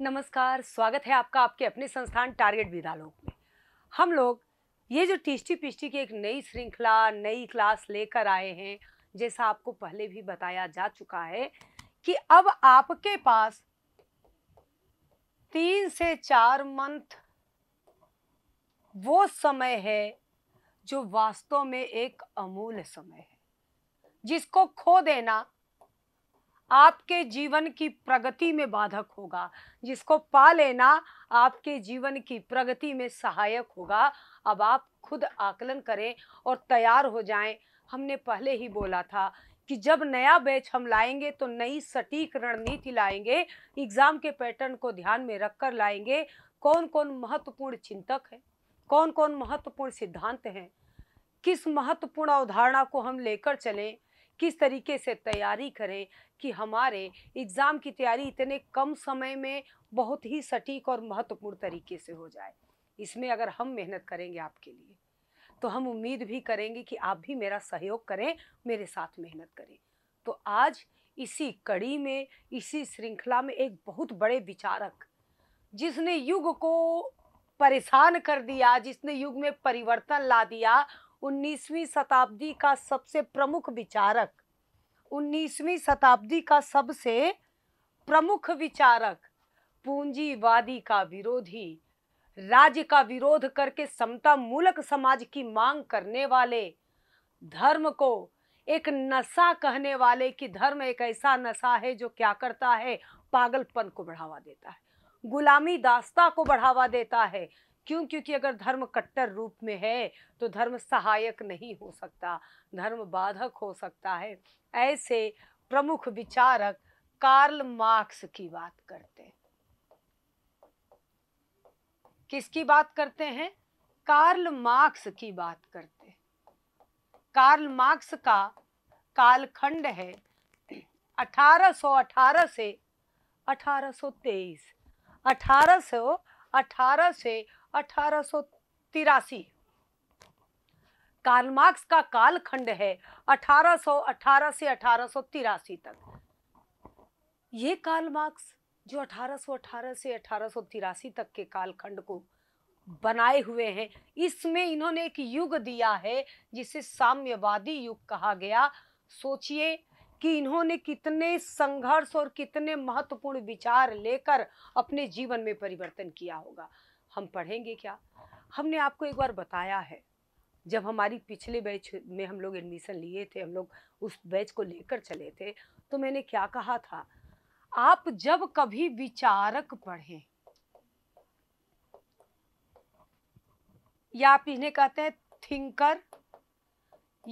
नमस्कार स्वागत है आपका आपके अपने संस्थान टारगेट विदालोक में हम लोग ये जो टिस्टी पिस्टी की एक नई श्रृंखला नई क्लास लेकर आए हैं जैसा आपको पहले भी बताया जा चुका है कि अब आपके पास तीन से चार मंथ वो समय है जो वास्तव में एक अमूल्य समय है जिसको खो देना आपके जीवन की प्रगति में बाधक होगा जिसको पा लेना आपके जीवन की प्रगति में सहायक होगा अब आप खुद आकलन करें और तैयार हो जाएं हमने पहले ही बोला था कि जब नया बैच हम लाएंगे तो नई सटीक रणनीति लाएंगे एग्ज़ाम के पैटर्न को ध्यान में रखकर लाएंगे कौन कौन महत्वपूर्ण चिंतक हैं कौन कौन महत्वपूर्ण सिद्धांत हैं किस महत्वपूर्ण अवधारणा को हम लेकर चलें किस तरीके से तैयारी करें कि हमारे एग्ज़ाम की तैयारी इतने कम समय में बहुत ही सटीक और महत्वपूर्ण तरीके से हो जाए इसमें अगर हम मेहनत करेंगे आपके लिए तो हम उम्मीद भी करेंगे कि आप भी मेरा सहयोग करें मेरे साथ मेहनत करें तो आज इसी कड़ी में इसी श्रृंखला में एक बहुत बड़े विचारक जिसने युग को परेशान कर दिया जिसने युग में परिवर्तन ला दिया 19वीं शताब्दी का सबसे प्रमुख विचारक 19वीं शताब्दी का सबसे प्रमुख विचारक पूंजीवादी का विरोधी राज्य का विरोध करके समता मूलक समाज की मांग करने वाले धर्म को एक नशा कहने वाले कि धर्म एक ऐसा नशा है जो क्या करता है पागलपन को बढ़ावा देता है गुलामी दास्ता को बढ़ावा देता है क्यों क्योंकि अगर धर्म कट्टर रूप में है तो धर्म सहायक नहीं हो सकता धर्म बाधक हो सकता है ऐसे प्रमुख विचारक कार्ल मार्क्स की बात करते हैं किसकी बात करते हैं कार्ल मार्क्स की बात करते हैं कार्ल मार्क्स का कालखंड है 1818 से 1823 1818 से अठारह कार्ल मार्क्स का कालखंड है 1818 से अठारह तक ये कार्ल मार्क्स जो 1818 से अठारह तक के कालखंड को बनाए हुए हैं इसमें इन्होंने एक युग दिया है जिसे साम्यवादी युग कहा गया सोचिए कि इन्होंने कितने संघर्ष और कितने महत्वपूर्ण विचार लेकर अपने जीवन में परिवर्तन किया होगा हम पढ़ेंगे क्या हाँ। हमने आपको एक बार बताया है जब हमारी पिछले बैच में हम लोग एडमिशन लिए थे हम लोग उस बैच को लेकर चले थे तो मैंने क्या कहा था आप जब कभी विचारक पढ़ें या आप इन्हें कहते हैं थिंकर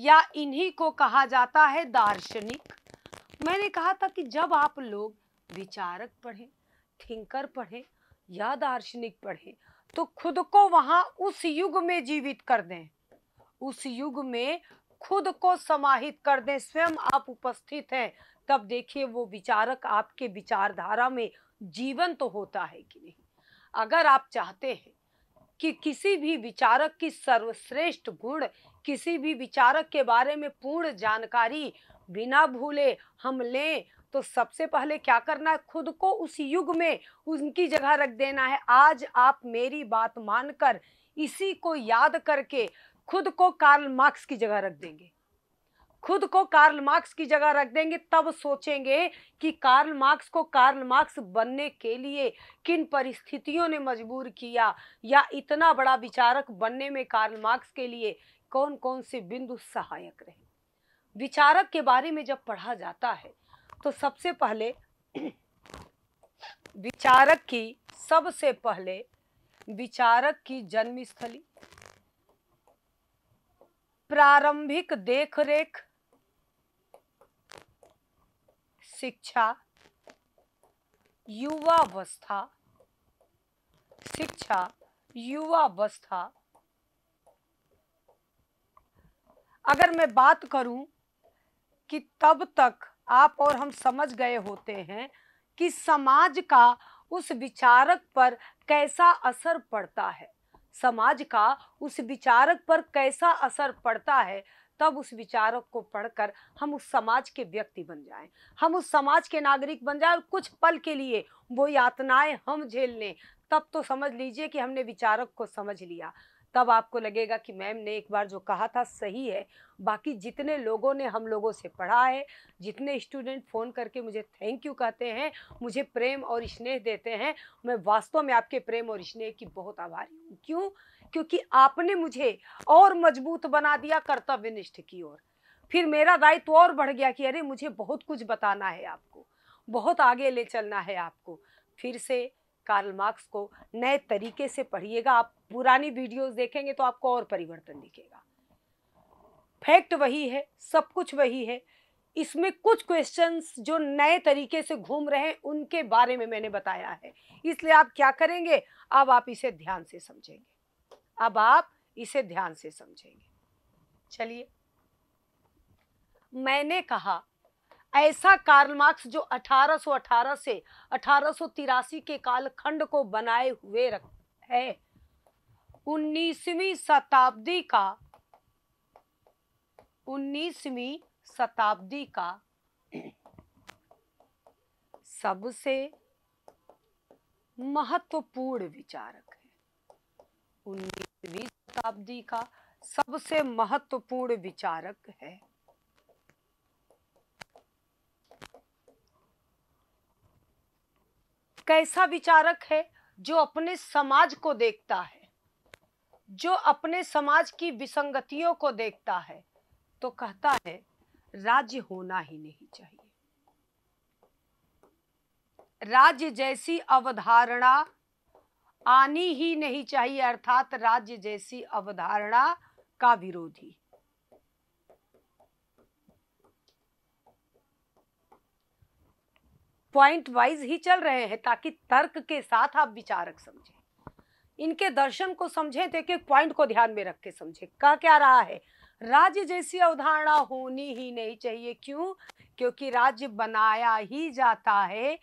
या इन्हीं को कहा जाता है दार्शनिक मैंने कहा था कि जब आप लोग विचारक पढ़ें थिंकर पढ़ें या दार्शनिक पढ़ें तो खुद को वहां उस युग में जीवित कर दें उस युग में खुद को समाहित कर दें स्वयं आप उपस्थित हैं तब देखिए वो विचारक आपके विचारधारा में जीवन तो होता है कि नहीं अगर आप चाहते हैं कि किसी भी विचारक की सर्वश्रेष्ठ गुण किसी भी विचारक के बारे में पूर्ण जानकारी बिना भूले हम लें तो सबसे पहले क्या करना है खुद को उस युग में उनकी जगह रख देना है आज आप मेरी बात मानकर इसी को याद करके खुद को कार्ल मार्क्स की जगह रख देंगे खुद को कार्ल मार्क्स की जगह रख देंगे तब सोचेंगे कि कार्ल मार्क्स को कार्ल मार्क्स बनने के लिए किन परिस्थितियों ने मजबूर किया या इतना बड़ा विचारक बनने में कार्ल मार्क्स के लिए कौन कौन से बिंदु सहायक रहे विचारक के बारे में जब पढ़ा जाता है तो सबसे पहले विचारक की सबसे पहले विचारक की जन्मस्थली प्रारंभिक देखरेख शिक्षा युवावस्था शिक्षा युवावस्था अगर मैं बात करूं कि तब तक आप और हम समझ गए होते हैं कि समाज का उस विचारक पर कैसा असर पड़ता है समाज का उस विचारक पर कैसा असर पड़ता है तब उस विचारक को पढ़कर हम उस समाज के व्यक्ति बन जाएं हम उस समाज के नागरिक बन जाएं और कुछ पल के लिए वो यातनाएं हम झेल लें तब तो समझ लीजिए कि हमने विचारक को समझ लिया तब आपको लगेगा कि मैम ने एक बार जो कहा था सही है बाकी जितने लोगों ने हम लोगों से पढ़ा है जितने स्टूडेंट फ़ोन करके मुझे थैंक यू कहते हैं मुझे प्रेम और स्नेह देते हैं मैं वास्तव में आपके प्रेम और स्नेह की बहुत आभारी हूँ क्यों क्योंकि आपने मुझे और मजबूत बना दिया कर्तव्य निष्ठ की ओर फिर मेरा दायित्व तो और बढ़ गया कि अरे मुझे बहुत कुछ बताना है आपको बहुत आगे ले चलना है आपको फिर से कार्ल मार्क्स को नए तरीके से पढ़िएगा आप पुरानी वीडियोस देखेंगे तो आपको और परिवर्तन दिखेगा फैक्ट वही है सब कुछ वही है इसमें कुछ क्वेश्चंस जो नए तरीके से घूम रहे हैं उनके बारे में मैंने बताया है इसलिए आप क्या करेंगे अब आप इसे ध्यान से समझेंगे अब आप इसे ध्यान से समझेंगे चलिए मैंने कहा ऐसा कार्ल मार्क्स जो 1818 से अठारह के कालखंड को बनाए हुए रख है उन्नीसवी शताब्दी का उन्नीसवी शताब्दी का सबसे महत्वपूर्ण विचारक है उन्नीसवी शताब्दी का सबसे महत्वपूर्ण विचारक है कैसा विचारक है जो अपने समाज को देखता है जो अपने समाज की विसंगतियों को देखता है तो कहता है राज्य होना ही नहीं चाहिए राज्य जैसी अवधारणा आनी ही नहीं चाहिए अर्थात राज्य जैसी अवधारणा का विरोधी पॉइंट वाइज ही चल रहे हैं ताकि तर्क के साथ आप विचारक समझें इनके दर्शन को समझें तो एक एक पॉइंट को ध्यान में रख के समझें कह क्या रहा है राज्य जैसी अवधारणा होनी ही नहीं चाहिए क्यों क्योंकि राज्य बनाया ही जाता है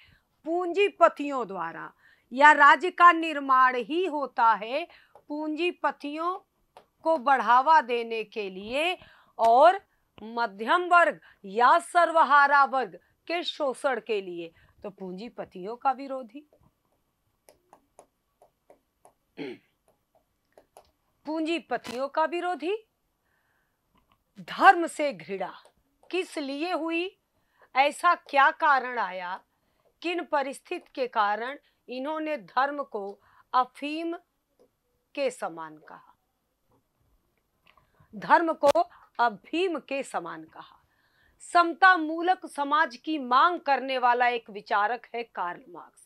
पूंजीपतियों द्वारा या राज्य का निर्माण ही होता है पूंजीपतियों को बढ़ावा देने के लिए और मध्यम वर्ग या सर्वहारा वर्ग के शोषण के लिए तो पूंजीपतियों का विरोधी पूंजीपतियों का विरोधी धर्म से घृणा किस लिए हुई ऐसा क्या कारण आया किन परिस्थिति के कारण इन्होंने धर्म को अफीम के समान कहा धर्म को अफीम के समान कहा समता मूलक समाज की मांग करने वाला एक विचारक है कार्ल मार्क्स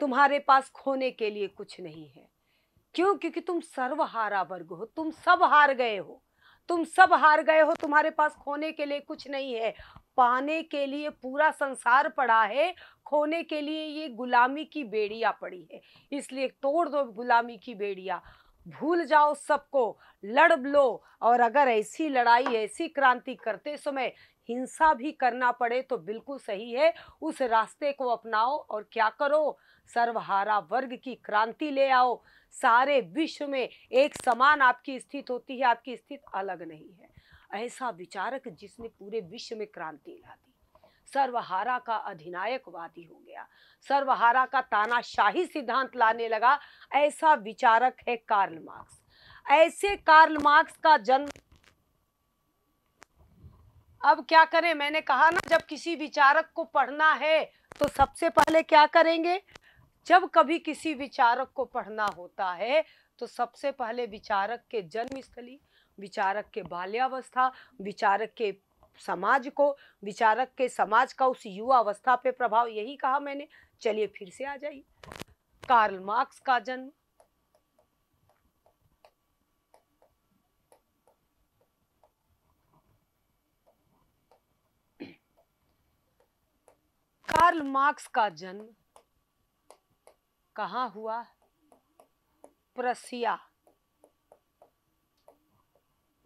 तुम्हारे पास खोने के लिए कुछ नहीं है क्यों क्योंकि तुम सर्वहारा वर्ग हो तुम सब हार गए हो तुम सब हार गए हो तुम्हारे पास खोने के लिए कुछ नहीं है पाने के लिए पूरा संसार पड़ा है खोने के लिए ये गुलामी की बेड़िया पड़ी है इसलिए तोड़ दो गुलामी की बेड़िया भूल जाओ सबको लड़ लो और अगर ऐसी लड़ाई ऐसी क्रांति करते समय हिंसा भी करना पड़े तो बिल्कुल सही है उस रास्ते को अपनाओ और क्या करो सर्वहारा वर्ग की क्रांति ले आओ सारे विश्व में एक समान आपकी स्थिति होती है आपकी स्थिति अलग नहीं है ऐसा विचारक जिसने पूरे विश्व में क्रांति ला दी सर्वहारा का अधिनायकवादी हो गया सर्वहारा का तानाशाही सिद्धांत लाने लगा ऐसा विचारक है कार्ल मार्क्स ऐसे कार्ल मार्क्स का जन्म अब क्या करें मैंने कहा ना जब किसी विचारक को पढ़ना है तो सबसे पहले क्या करेंगे जब कभी किसी विचारक को पढ़ना होता है तो सबसे पहले विचारक के जन्मस्थली विचारक के बाल्यावस्था विचारक के समाज को विचारक के समाज का उस युवा अवस्था पे प्रभाव यही कहा मैंने चलिए फिर से आ जाइए कार्ल मार्क्स का जन्म कार्ल मार्क्स का जन्म कहा हुआ प्रसिया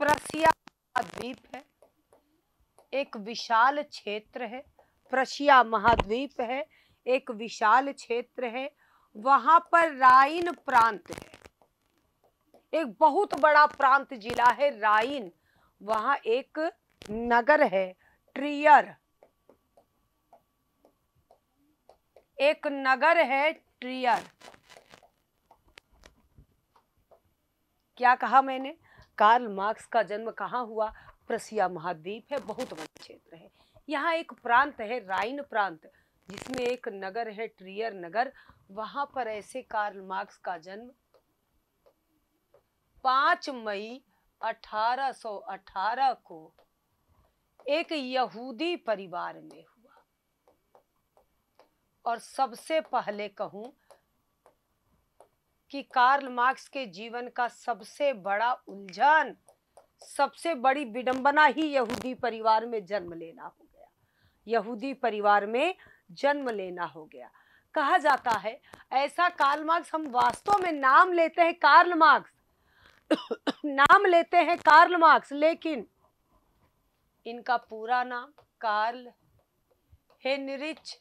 प्रसिया द्वीप है एक विशाल क्षेत्र है प्रशिया महाद्वीप है एक विशाल क्षेत्र है वहां पर राइन प्रांत है एक बहुत बड़ा प्रांत जिला है राइन वहां एक नगर है ट्रियर एक नगर है ट्रियर क्या कहा मैंने कार्ल मार्क्स का जन्म कहाँ हुआ प्रसिया महाद्वीप है बहुत वन क्षेत्र है यहाँ एक प्रांत है राइन प्रांत जिसमें एक नगर है ट्रियर नगर वहां पर ऐसे कार्ल मार्क्स का जन्म पांच मई 1818 को एक यहूदी परिवार में हुआ और सबसे पहले कहूं कि कार्ल मार्क्स के जीवन का सबसे बड़ा उलझन सबसे बड़ी विडंबना ही यहूदी परिवार में जन्म लेना हो गया यहूदी परिवार में जन्म लेना हो गया कहा जाता है ऐसा कार्ल मार्क्स हम वास्तव में नाम लेते हैं कार्ल मार्क्स नाम लेते हैं कार्ल मार्क्स लेकिन इनका पूरा नाम कार्ल हेनरिच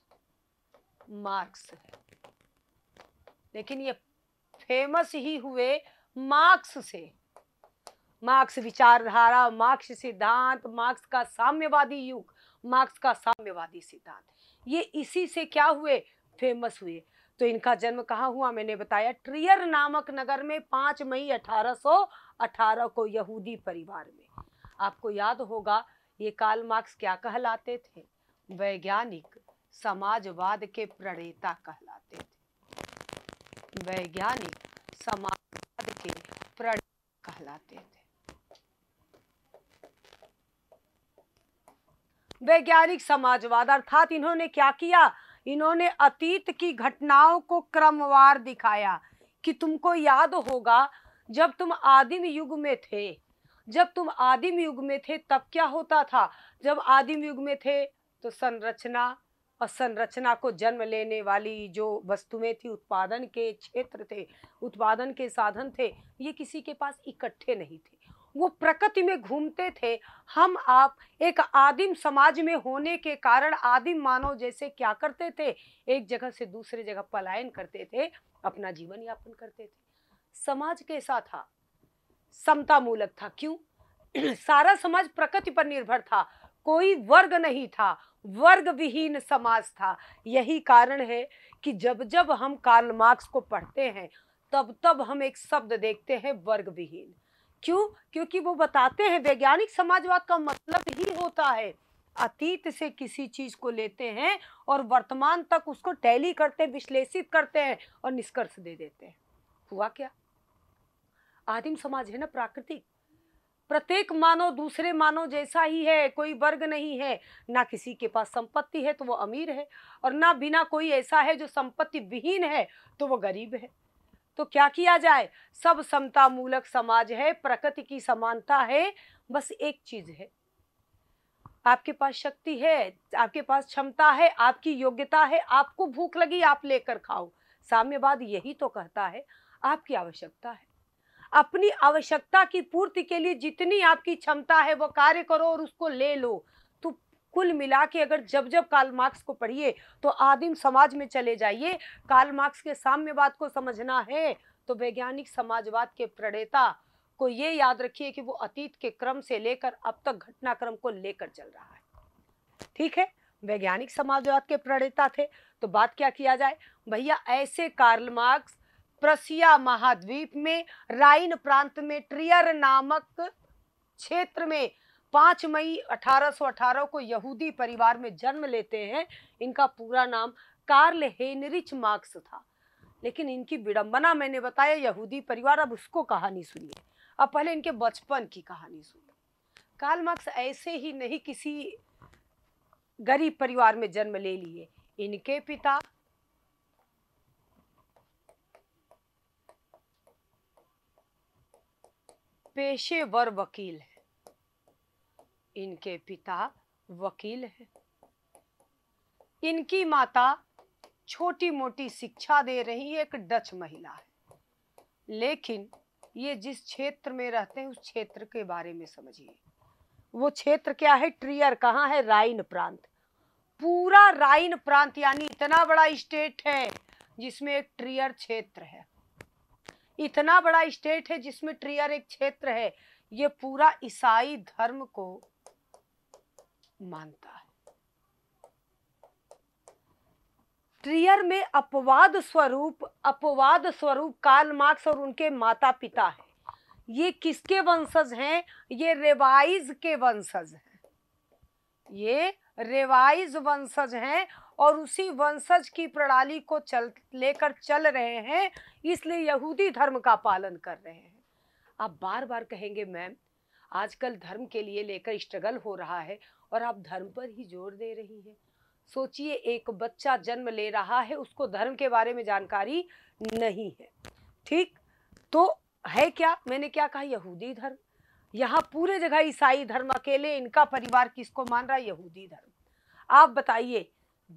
मार्क्स है लेकिन ये फेमस ही हुए मार्क्स से मार्क्स विचारधारा मार्क्स सिद्धांत मार्क्स का साम्यवादी युग मार्क्स का साम्यवादी सिद्धांत ये इसी से क्या हुए फेमस हुए तो इनका जन्म कहाँ हुआ मैंने बताया ट्रियर नामक नगर में पाँच मई 1818 को यहूदी परिवार में आपको याद होगा ये काल मार्क्स क्या कहलाते थे वैज्ञानिक समाजवाद के प्रणेता कहलाते थे वैज्ञानिक समाजवाद के प्रणेता कहलाते थे वैज्ञानिक समाजवाद अर्थात इन्होंने क्या किया इन्होंने अतीत की घटनाओं को क्रमवार दिखाया कि तुमको याद होगा जब तुम आदिम युग में थे जब तुम आदिम युग में थे तब क्या होता था जब आदिम युग में थे तो संरचना और संरचना को जन्म लेने वाली जो वस्तुएं थी उत्पादन के क्षेत्र थे उत्पादन के साधन थे ये किसी के पास इकट्ठे नहीं थे वो प्रकृति में घूमते थे हम आप एक आदिम समाज में होने के कारण आदिम मानव जैसे क्या करते थे एक जगह से दूसरे जगह पलायन करते थे अपना जीवन यापन करते थे समाज कैसा था समतामूलक था क्यों सारा समाज प्रकृति पर निर्भर था कोई वर्ग नहीं था वर्ग विहीन समाज था यही कारण है कि जब जब हम कार्ल मार्क्स को पढ़ते हैं तब तब हम एक शब्द देखते हैं वर्ग विहीन क्यों क्योंकि वो बताते हैं वैज्ञानिक समाजवाद का मतलब ही होता है अतीत से किसी चीज़ को लेते हैं और वर्तमान तक उसको टैली करते विश्लेषित करते हैं और निष्कर्ष दे देते हैं हुआ क्या आदिम समाज है ना प्राकृतिक प्रत्येक मानव दूसरे मानव जैसा ही है कोई वर्ग नहीं है ना किसी के पास संपत्ति है तो वो अमीर है और ना बिना कोई ऐसा है जो संपत्ति विहीन है तो वो गरीब है तो क्या किया जाए सब समता मूलक समाज है प्रकृति की समानता है बस एक चीज है आपके पास शक्ति है आपके पास क्षमता है आपकी योग्यता है आपको भूख लगी आप लेकर खाओ साम्यवाद यही तो कहता है आपकी आवश्यकता है अपनी आवश्यकता की पूर्ति के लिए जितनी आपकी क्षमता है वो कार्य करो और उसको ले लो कुल मिला के अगर जब जब काल मार्क्स को पढ़िए तो आदिम समाज में चले जाइए काल मार्क्स के साम्यवाद को समझना है तो वैज्ञानिक समाजवाद के प्रणेता को ये याद रखिए कि वो अतीत के क्रम से लेकर अब तक घटनाक्रम को लेकर चल रहा है ठीक है वैज्ञानिक समाजवाद के प्रणेता थे तो बात क्या किया जाए भैया ऐसे कार्ल मार्क्स प्रसिया महाद्वीप में राइन प्रांत में ट्रियर नामक क्षेत्र में पाँच मई 1818 को यहूदी परिवार में जन्म लेते हैं इनका पूरा नाम कार्ल हेनरिच मार्क्स था लेकिन इनकी विडंबना मैंने बताया यहूदी परिवार अब उसको कहानी सुनिए अब पहले इनके बचपन की कहानी सुनिए कार्ल मार्क्स ऐसे ही नहीं किसी गरीब परिवार में जन्म ले लिए इनके पिता पेशेवर वकील है इनके पिता वकील हैं इनकी माता छोटी मोटी शिक्षा दे रही एक डच महिला है लेकिन ये जिस क्षेत्र में रहते हैं उस क्षेत्र के बारे में समझिए वो क्षेत्र क्या है ट्रियर कहाँ है राइन प्रांत पूरा राइन प्रांत यानी इतना बड़ा स्टेट है जिसमें एक ट्रियर क्षेत्र है इतना बड़ा स्टेट है जिसमें ट्रियर एक क्षेत्र है ये पूरा ईसाई धर्म को मानता है ट्रियर में अपवाद स्वरूप अपवाद स्वरूप कार्ल मार्क्स और उनके माता पिता हैं ये किसके वंशज हैं ये रेवाइज के वंशज हैं ये रेवाइज वंशज हैं और उसी वंशज की प्रणाली को चल लेकर चल रहे हैं इसलिए यहूदी धर्म का पालन कर रहे हैं आप बार बार कहेंगे मैम आजकल धर्म के लिए लेकर स्ट्रगल हो रहा है और आप धर्म पर ही जोर दे रही हैं सोचिए एक बच्चा जन्म ले रहा है उसको धर्म के बारे में जानकारी नहीं है ठीक तो है क्या मैंने क्या कहा यहूदी धर्म यहाँ पूरे जगह ईसाई धर्म अकेले इनका परिवार किसको मान रहा है यहूदी धर्म आप बताइए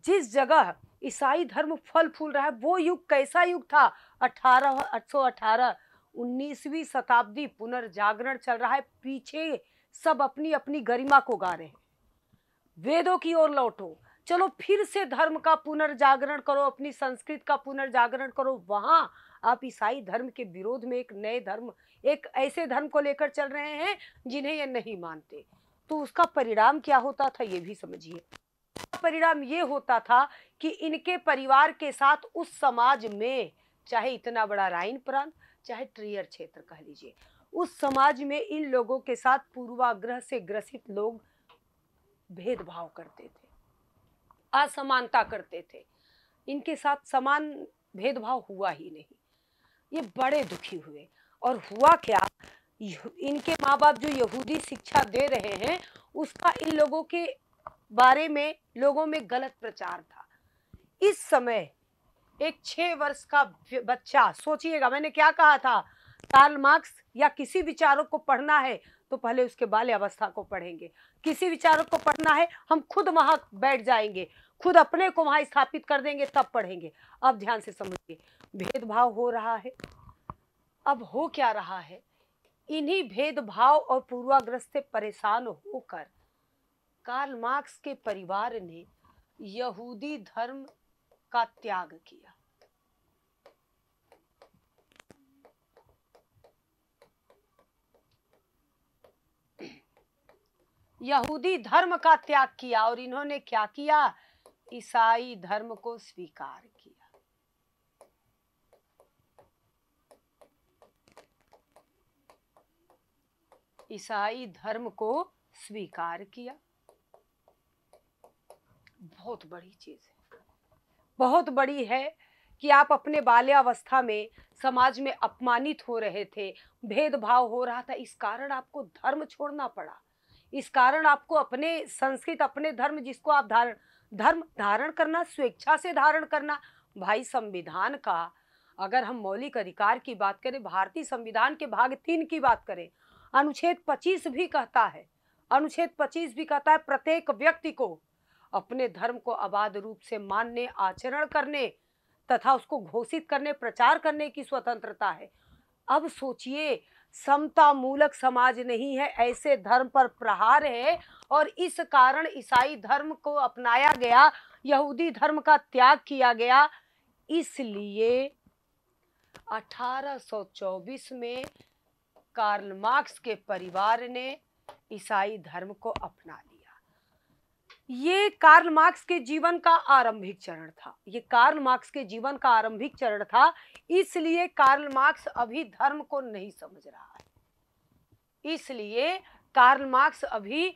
जिस जगह ईसाई धर्म फल फूल रहा है वो युग कैसा युग था अठारह आठ सौ अठारह उन्नीसवीं शताब्दी पुनर्जागरण चल रहा है पीछे सब अपनी अपनी गरिमा को गा रहे हैं वेदों की ओर लौटो चलो फिर से धर्म का पुनर्जागरण करो अपनी संस्कृत का पुनर्जागरण करो वहाँ आप ईसाई धर्म के विरोध में एक नए धर्म एक ऐसे धर्म को लेकर चल रहे हैं जिन्हें ये नहीं मानते तो उसका परिणाम क्या होता था ये भी समझिए परिणाम ये होता था कि इनके परिवार के साथ उस समाज में चाहे इतना बड़ा राइन प्रांत चाहे ट्रियर क्षेत्र कह लीजिए उस समाज में इन लोगों के साथ पूर्वाग्रह से ग्रसित लोग भेदभाव करते थे असमानता करते थे इनके साथ समान भेदभाव हुआ ही नहीं ये बड़े दुखी हुए और हुआ क्या इनके माँ बाप जो यहूदी शिक्षा दे रहे हैं उसका इन लोगों के बारे में लोगों में गलत प्रचार था इस समय एक छः वर्ष का बच्चा सोचिएगा मैंने क्या कहा था कार्ल मार्क्स या किसी विचारों को पढ़ना है तो पहले उसके बाल्य अवस्था को पढ़ेंगे किसी विचारक को पढ़ना है हम खुद वहां बैठ जाएंगे खुद अपने को वहां स्थापित कर देंगे तब पढ़ेंगे अब ध्यान से समझिए भेदभाव हो रहा है अब हो क्या रहा है इन्हीं भेदभाव और पूर्वाग्रह से परेशान होकर कार्ल मार्क्स के परिवार ने यहूदी धर्म का त्याग किया यहूदी धर्म का त्याग किया और इन्होंने क्या किया ईसाई धर्म को स्वीकार किया ईसाई धर्म को स्वीकार किया बहुत बड़ी चीज है बहुत बड़ी है कि आप अपने बाल्यावस्था में समाज में अपमानित हो रहे थे भेदभाव हो रहा था इस कारण आपको धर्म छोड़ना पड़ा इस कारण आपको अपने संस्कृत अपने धर्म जिसको आप धारण धर्म धारण करना स्वेच्छा से धारण करना भाई संविधान का अगर हम मौलिक अधिकार की बात करें भारतीय संविधान के भाग तीन की बात करें अनुच्छेद पच्चीस भी कहता है अनुच्छेद पच्चीस भी कहता है प्रत्येक व्यक्ति को अपने धर्म को अबाध रूप से मानने आचरण करने तथा उसको घोषित करने प्रचार करने की स्वतंत्रता है अब सोचिए समता मूलक समाज नहीं है ऐसे धर्म पर प्रहार है और इस कारण ईसाई धर्म को अपनाया गया यहूदी धर्म का त्याग किया गया इसलिए 1824 में कार्ल मार्क्स के परिवार ने ईसाई धर्म को अपना लिया ये कार्ल मार्क्स के जीवन का आरंभिक चरण था ये कार्ल मार्क्स के जीवन का आरंभिक चरण था इसलिए कार्ल मार्क्स अभी धर्म को नहीं समझ रहा है इसलिए कार्ल मार्क्स अभी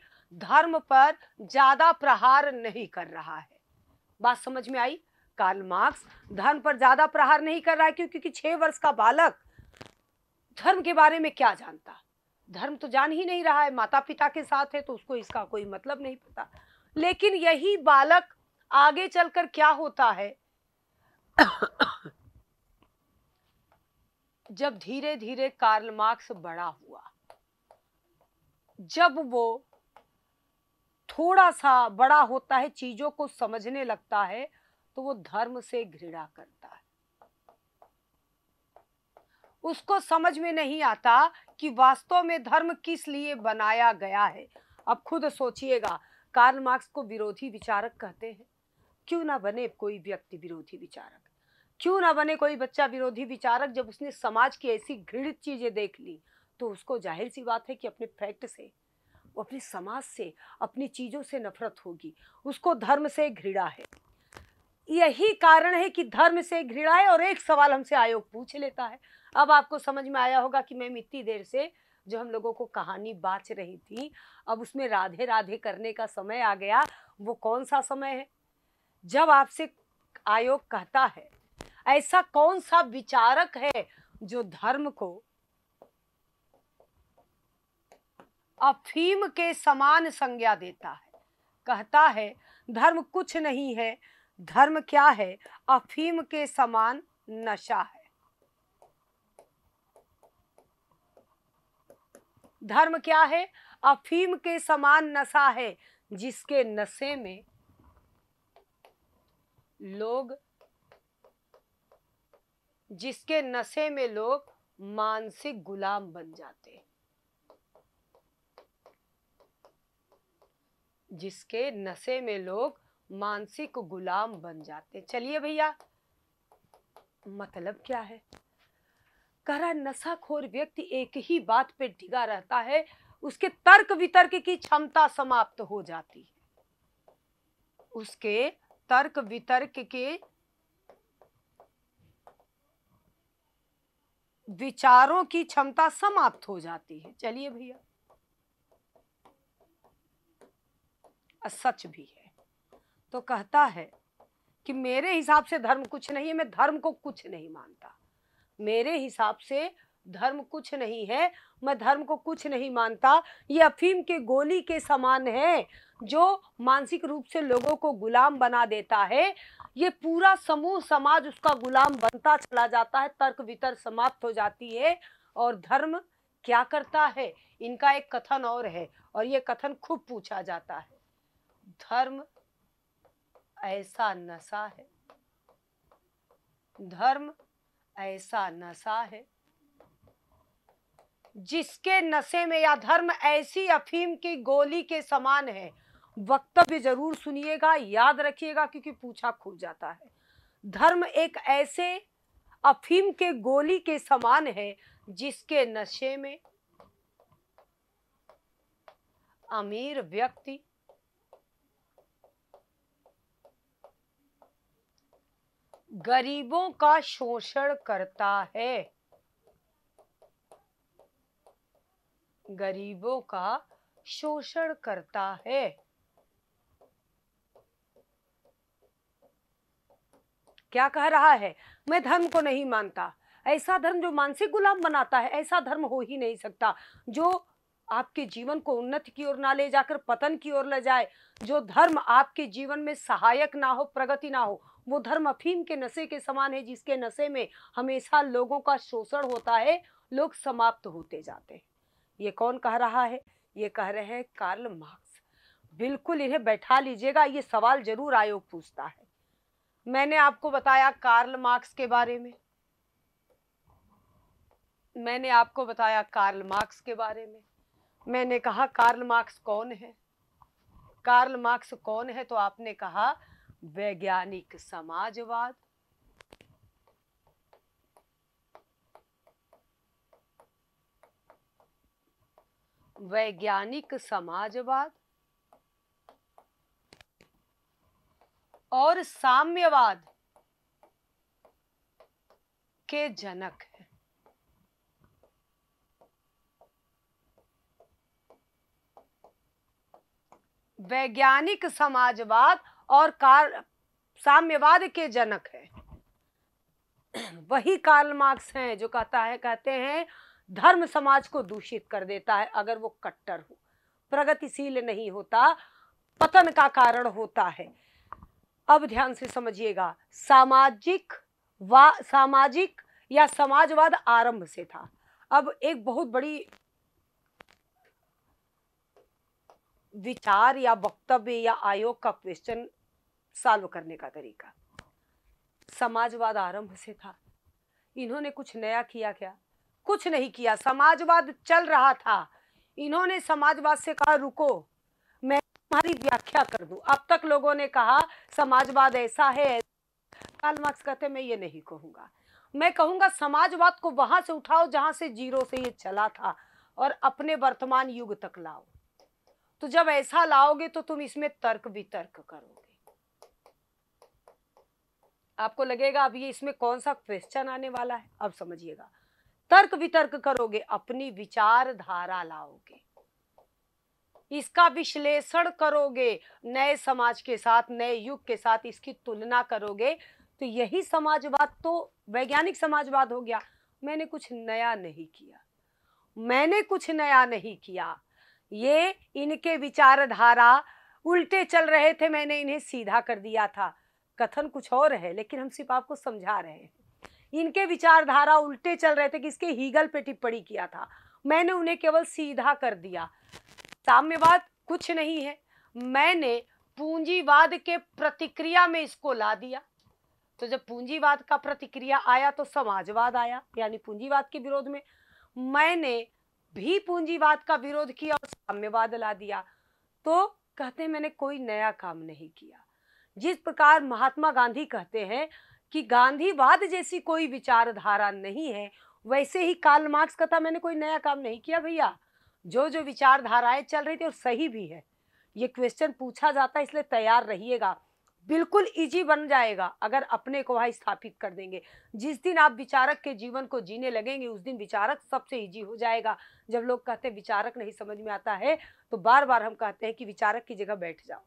धर्म पर ज्यादा प्रहार नहीं कर रहा है बात समझ में आई कार्ल मार्क्स धर्म पर ज्यादा प्रहार नहीं कर रहा है क्योंकि छह वर्ष का बालक धर्म के बारे में क्या जानता धर्म तो जान ही नहीं रहा है माता पिता के साथ है तो उसको इसका कोई मतलब नहीं पता लेकिन यही बालक आगे चलकर क्या होता है जब धीरे धीरे कार्ल मार्क्स बड़ा हुआ जब वो थोड़ा सा बड़ा होता है चीजों को समझने लगता है तो वो धर्म से घृणा करता है उसको समझ में नहीं आता कि वास्तव में धर्म किस लिए बनाया गया है अब खुद सोचिएगा कार्ल मार्क्स को विरोधी विचारक कहते हैं क्यों ना बने कोई व्यक्ति विरोधी विचारक क्यों ना बने कोई बच्चा विरोधी विचारक जब उसने समाज की ऐसी घृणित चीज़ें देख ली तो उसको जाहिर सी बात है कि अपने फैक्ट से वो अपने समाज से अपनी चीज़ों से नफरत होगी उसको धर्म से घृणा है यही कारण है कि धर्म से घृणा है और एक सवाल हमसे आयोग पूछ लेता है अब आपको समझ में आया होगा कि मैम इतनी देर से जो हम लोगों को कहानी बाँच रही थी अब उसमें राधे राधे करने का समय आ गया वो कौन सा समय है जब आपसे आयोग कहता है ऐसा कौन सा विचारक है जो धर्म को अफीम के समान संज्ञा देता है कहता है धर्म कुछ नहीं है धर्म क्या है अफीम के समान नशा है धर्म क्या है अफीम के समान नशा है जिसके नशे में लोग जिसके नशे में लोग मानसिक गुलाम बन जाते हैं जिसके नशे में लोग मानसिक गुलाम बन जाते चलिए भैया मतलब क्या है करा नशाखोर व्यक्ति एक ही बात पे डिगा रहता है उसके तर्क वितर्क की क्षमता समाप्त हो जाती है उसके तर्क वितर्क के विचारों की क्षमता समाप्त हो जाती है चलिए भैया सच भी है तो कहता है कि मेरे हिसाब से धर्म कुछ नहीं है मैं धर्म को कुछ नहीं मानता मेरे हिसाब से धर्म कुछ नहीं है मैं धर्म को कुछ नहीं मानता ये अफीम के गोली के समान है जो मानसिक रूप से लोगों को गुलाम बना देता है ये पूरा समूह समाज उसका गुलाम बनता चला जाता है तर्क वितर्क समाप्त हो जाती है और धर्म क्या करता है इनका एक कथन और है और ये कथन खूब पूछा जाता है धर्म ऐसा नशा है धर्म ऐसा नशा है जिसके नशे में या धर्म ऐसी अफीम की गोली के समान है वक्तव्य जरूर सुनिएगा याद रखिएगा क्योंकि पूछा खुल जाता है धर्म एक ऐसे अफीम के गोली के समान है जिसके नशे में अमीर व्यक्ति गरीबों का शोषण करता है गरीबों का शोषण करता है क्या कह रहा है मैं धर्म को नहीं मानता ऐसा धर्म जो मानसिक गुलाम बनाता है ऐसा धर्म हो ही नहीं सकता जो आपके जीवन को उन्नति की ओर ना ले जाकर पतन की ओर ले जाए जो धर्म आपके जीवन में सहायक ना हो प्रगति ना हो वो धर्म अफीम के नशे के समान है जिसके नशे में हमेशा लोगों का शोषण होता है लोग समाप्त होते जाते हैं ये कौन कह रहा है ये कह रहे हैं कार्ल मार्क्स बिल्कुल इन्हें बैठा लीजिएगा ये सवाल जरूर आयोग पूछता है मैंने आपको बताया कार्ल मार्क्स के बारे में मैंने आपको बताया कार्ल मार्क्स के बारे में मैंने कहा कार्ल मार्क्स कौन है कार्ल मार्क्स कौन है तो आपने कहा वैज्ञानिक समाजवाद वैज्ञानिक समाजवाद और साम्यवाद के जनक है वैज्ञानिक समाजवाद और कार साम्यवाद के जनक है वही कार्ल मार्क्स हैं जो कहता है कहते हैं धर्म समाज को दूषित कर देता है अगर वो कट्टर हो प्रगतिशील नहीं होता पतन का कारण होता है अब ध्यान से समझिएगा सामाजिक वा सामाजिक या समाजवाद आरंभ से था अब एक बहुत बड़ी विचार या वक्तव्य या आयोग का क्वेश्चन सॉल्व करने का तरीका समाजवाद आरंभ से था इन्होंने कुछ नया किया क्या कुछ नहीं किया समाजवाद चल रहा था इन्होंने समाजवाद से कहा रुको मैं तुम्हारी व्याख्या कर दूं अब तक लोगों ने कहा समाजवाद ऐसा है काल मार्क्स कहते मैं ये नहीं कहूंगा मैं कहूंगा समाजवाद को वहां से उठाओ जहां से जीरो से ये चला था और अपने वर्तमान युग तक लाओ तो जब ऐसा लाओगे तो तुम इसमें तर्क वितर्क करोगे आपको लगेगा अब ये इसमें कौन सा क्वेश्चन आने वाला है अब समझिएगा तर्क वितर्क करोगे अपनी विचारधारा लाओगे इसका विश्लेषण करोगे नए समाज के साथ नए युग के साथ इसकी तुलना करोगे तो यही समाजवाद तो वैज्ञानिक समाजवाद हो गया मैंने कुछ नया नहीं किया मैंने कुछ नया नहीं किया ये इनके विचारधारा उल्टे चल रहे थे मैंने इन्हें सीधा कर दिया था कथन कुछ और है लेकिन हम सिर्फ आपको समझा रहे हैं इनके विचारधारा उल्टे चल रहे थे कि इसके हीगल पे टिप्पणी किया था मैंने उन्हें केवल सीधा कर दिया साम्यवाद कुछ नहीं है मैंने पूंजीवाद के प्रतिक्रिया में इसको ला दिया तो जब पूंजीवाद का प्रतिक्रिया आया तो समाजवाद आया यानी पूंजीवाद के विरोध में मैंने भी पूंजीवाद का विरोध किया और साम्यवाद ला दिया तो कहते मैंने कोई नया काम नहीं किया जिस प्रकार महात्मा गांधी कहते हैं कि गांधीवाद जैसी कोई विचारधारा नहीं है वैसे ही काल मार्क्स का था मैंने कोई नया काम नहीं किया भैया जो जो विचारधाराएं चल रही थी और सही भी है ये क्वेश्चन पूछा जाता है इसलिए तैयार रहिएगा बिल्कुल इजी बन जाएगा अगर अपने को वहाँ स्थापित कर देंगे जिस दिन आप विचारक के जीवन को जीने लगेंगे उस दिन विचारक सबसे इजी हो जाएगा जब लोग कहते हैं विचारक नहीं समझ में आता है तो बार बार हम कहते हैं कि विचारक की जगह बैठ जाओ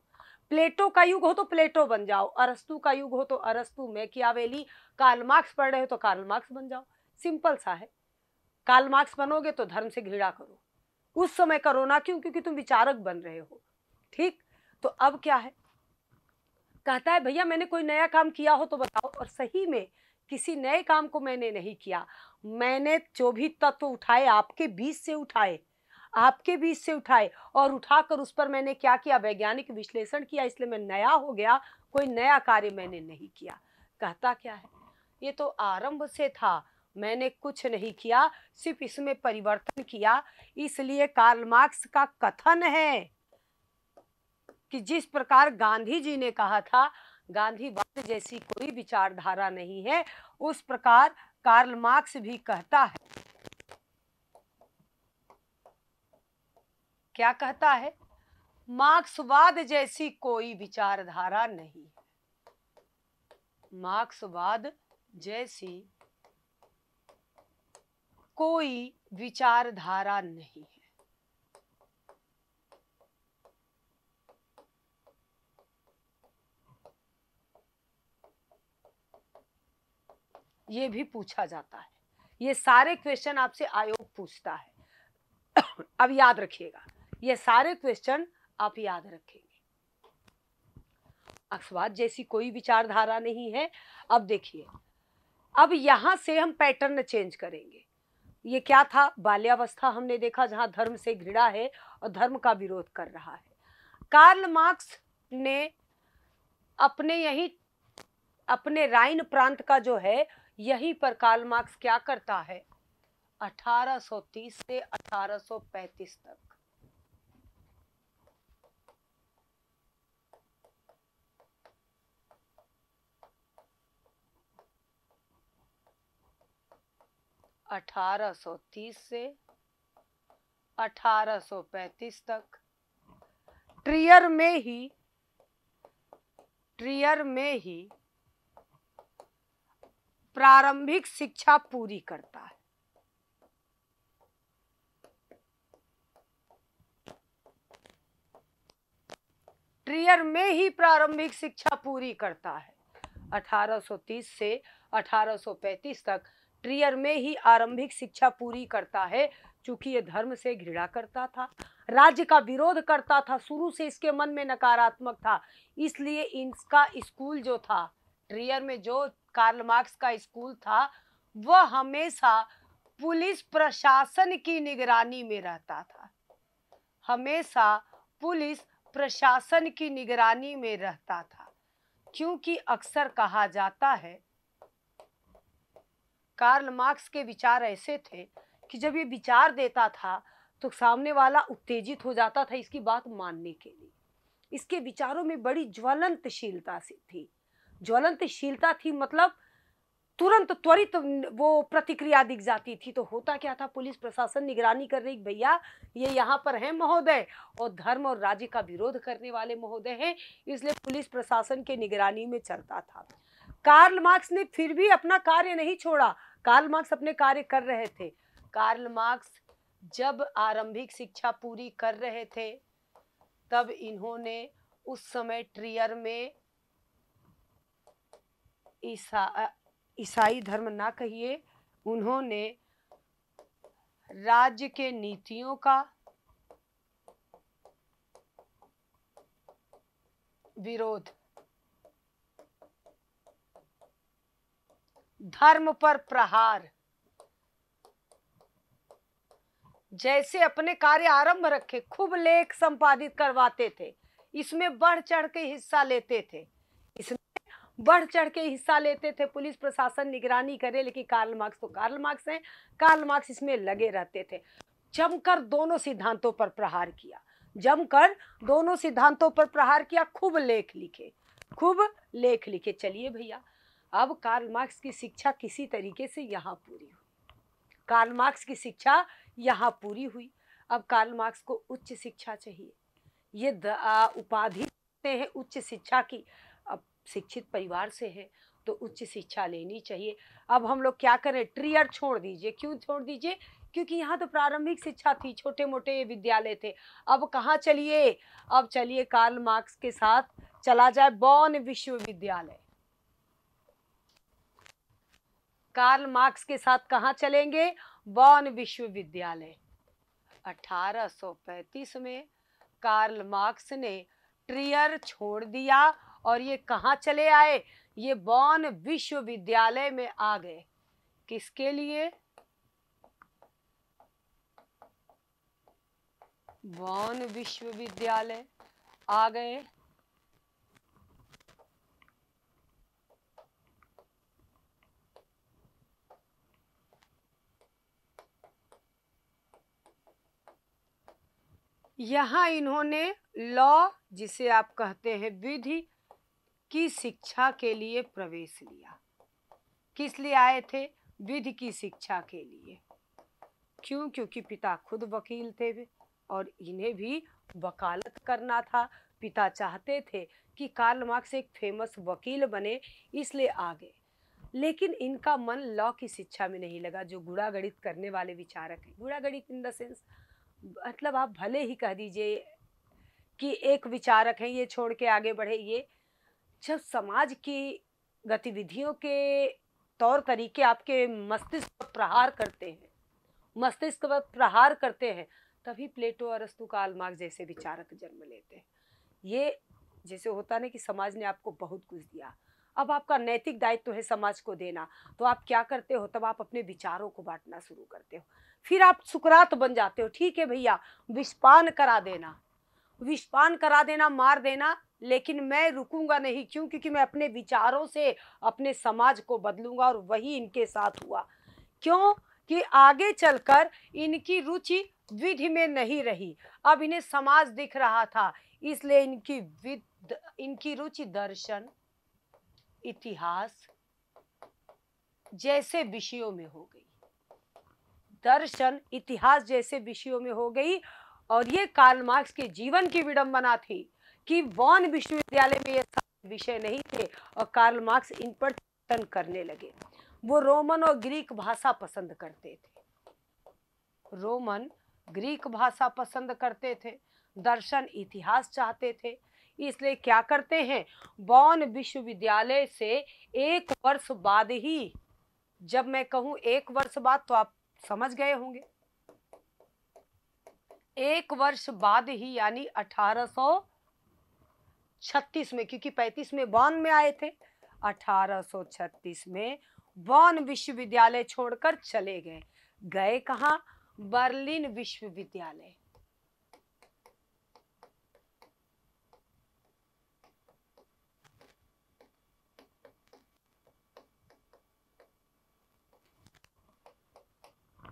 प्लेटो का युग हो तो प्लेटो बन जाओ अरस्तु का युग हो तो अरस्तु में कियावेली कार्ल पढ़ रहे हो तो कार्ल बन जाओ सिंपल सा है कार्ल बनोगे तो धर्म से घृणा करो उस समय करो ना क्यों क्योंकि तुम विचारक बन रहे हो ठीक तो अब क्या है कहता है भैया मैंने कोई नया काम किया हो तो बताओ और सही में किसी नए काम को मैंने नहीं किया मैंने जो भी तत्व उठाए आपके बीच से उठाए आपके बीच से उठाए और उठाकर उस पर मैंने क्या किया वैज्ञानिक विश्लेषण किया इसलिए मैं नया हो गया कोई नया कार्य मैंने नहीं किया कहता क्या है ये तो आरंभ से था मैंने कुछ नहीं किया सिर्फ इसमें परिवर्तन किया इसलिए कार्ल मार्क्स का कथन है कि जिस प्रकार गांधी जी ने कहा था गांधीवाद जैसी कोई विचारधारा नहीं है उस प्रकार कार्ल मार्क्स भी कहता है क्या कहता है मार्क्सवाद जैसी कोई विचारधारा नहीं है मार्क्सवाद जैसी कोई विचारधारा नहीं है ये भी पूछा जाता है ये सारे क्वेश्चन आपसे आयोग पूछता है अब याद रखिएगा ये सारे क्वेश्चन आप याद रखेंगे अक्सवाद जैसी कोई विचारधारा नहीं है अब देखिए अब यहां से हम पैटर्न चेंज करेंगे ये क्या था बाल्यावस्था हमने देखा जहां धर्म से घृणा है और धर्म का विरोध कर रहा है कार्ल मार्क्स ने अपने यही अपने राइन प्रांत का जो है यही पर कार्ल मार्क्स क्या करता है 1830 से 1835 तक 1830 से 1835 तक ट्रियर में ही ट्रियर में ही प्रारंभिक शिक्षा पूरी करता है ट्रियर में ही प्रारंभिक शिक्षा पूरी करता है 1830 से 1835 तक ट्रियर में ही आरंभिक शिक्षा पूरी करता है चूंकि ये धर्म से घृणा करता था राज्य का विरोध करता था शुरू से इसके मन में नकारात्मक था इसलिए इसका स्कूल जो था ट्रियर में जो कार्ल मार्क्स का स्कूल था वह हमेशा पुलिस प्रशासन की निगरानी में रहता था हमेशा पुलिस प्रशासन की निगरानी में रहता था क्योंकि अक्सर कहा जाता है कार्ल मार्क्स के विचार ऐसे थे कि जब ये विचार देता था तो सामने वाला उत्तेजित हो जाता था इसकी बात मानने के लिए इसके विचारों में बड़ी ज्वलंतशीलता से थी ज्वलंतशीलता थी मतलब तुरंत त्वरित तो वो प्रतिक्रिया दिख जाती थी तो होता क्या था पुलिस प्रशासन निगरानी कर रही भैया ये यहाँ पर है महोदय और धर्म और राज्य का विरोध करने वाले महोदय हैं इसलिए पुलिस प्रशासन के निगरानी में चलता था कार्ल मार्क्स ने फिर भी अपना कार्य नहीं छोड़ा कार्ल मार्क्स अपने कार्य कर रहे थे कार्ल मार्क्स जब आरंभिक शिक्षा पूरी कर रहे थे तब इन्होंने उस समय ट्रियर में ईसा ईसाई धर्म ना कहिए उन्होंने राज्य के नीतियों का विरोध धर्म पर प्रहार जैसे अपने कार्य आरंभ रखे खूब लेख संपादित करवाते थे इसमें बढ़ चढ़ के हिस्सा लेते थे इसमें बढ़ चढ़ के हिस्सा लेते थे पुलिस प्रशासन निगरानी करे लेकिन कार्ल मार्क्स तो कार्ल मार्क्स हैं कार्ल मार्क्स इसमें लगे रहते थे जमकर दोनों सिद्धांतों पर प्रहार किया जमकर दोनों सिद्धांतों पर प्रहार किया खूब लेख लिखे खूब लेख लिखे चलिए भैया अब कार्ल मार्क्स की शिक्षा किसी तरीके से यहाँ पूरी हुई कार्ल मार्क्स की शिक्षा यहाँ पूरी हुई अब कार्ल मार्क्स को उच्च शिक्षा चाहिए ये उपाधि से है उच्च शिक्षा की अब शिक्षित परिवार से है तो उच्च शिक्षा लेनी चाहिए अब हम लोग क्या करें ट्रियर छोड़ दीजिए क्यों छोड़ दीजिए क्योंकि यहाँ तो प्रारंभिक शिक्षा थी छोटे मोटे विद्यालय थे अब कहाँ चलिए अब चलिए कार्ल मार्क्स के साथ चला जाए बॉन विश्वविद्यालय कार्ल मार्क्स के साथ कहाँ चलेंगे बॉन विश्वविद्यालय 1835 में कार्ल मार्क्स ने ट्रियर छोड़ दिया और ये कहाँ चले आए ये बॉन विश्वविद्यालय में आ गए किसके लिए बॉन विश्वविद्यालय आ गए यहाँ इन्होंने लॉ जिसे आप कहते हैं विधि की शिक्षा के लिए प्रवेश लिया किस लिए आए थे विधि की शिक्षा के लिए क्यों क्योंकि पिता खुद वकील थे और इन्हें भी वकालत करना था पिता चाहते थे कि कार्ल मार्क्स एक फेमस वकील बने इसलिए आगे लेकिन इनका मन लॉ की शिक्षा में नहीं लगा जो गुड़ा गणित करने वाले विचारक हैं गुड़ा गणित इन द सेंस मतलब आप भले ही कह दीजिए कि एक विचारक हैं ये छोड़ के आगे बढ़े ये जब समाज की गतिविधियों के तौर तरीके आपके मस्तिष्क पर प्रहार करते हैं मस्तिष्क पर प्रहार करते हैं तभी प्लेटो अरस्तु का अलमार्ग जैसे विचारक जन्म लेते हैं ये जैसे होता ना कि समाज ने आपको बहुत कुछ दिया अब आपका नैतिक दायित्व तो है समाज को देना तो आप क्या करते हो तब आप अपने विचारों को बांटना शुरू करते हो फिर आप सुकरात बन जाते हो ठीक है भैया विषपान करा देना विषपान करा देना मार देना लेकिन मैं रुकूंगा नहीं क्यों क्योंकि मैं अपने विचारों से अपने समाज को बदलूंगा और वही इनके साथ हुआ क्यों कि आगे चलकर इनकी रुचि विधि में नहीं रही अब इन्हें समाज दिख रहा था इसलिए इनकी विद इनकी रुचि दर्शन इतिहास जैसे विषयों में हो गई दर्शन इतिहास जैसे विषयों में हो गई और ये कार्ल मार्क्स के जीवन की विडंबना थी कि वॉन विश्वविद्यालय में ये विषय नहीं थे और कार्ल मार्क्स इन पर चिंतन करने लगे वो रोमन और ग्रीक भाषा पसंद करते थे रोमन ग्रीक भाषा पसंद करते थे दर्शन इतिहास चाहते थे इसलिए क्या करते हैं बॉन विश्वविद्यालय से एक वर्ष बाद ही जब मैं कहूँ एक वर्ष बाद तो आप समझ गए होंगे एक वर्ष बाद ही यानी 1836 में क्योंकि 35 में बॉन में आए थे 1836 में बॉन विश्वविद्यालय छोड़कर चले गए गए कहाँ बर्लिन विश्वविद्यालय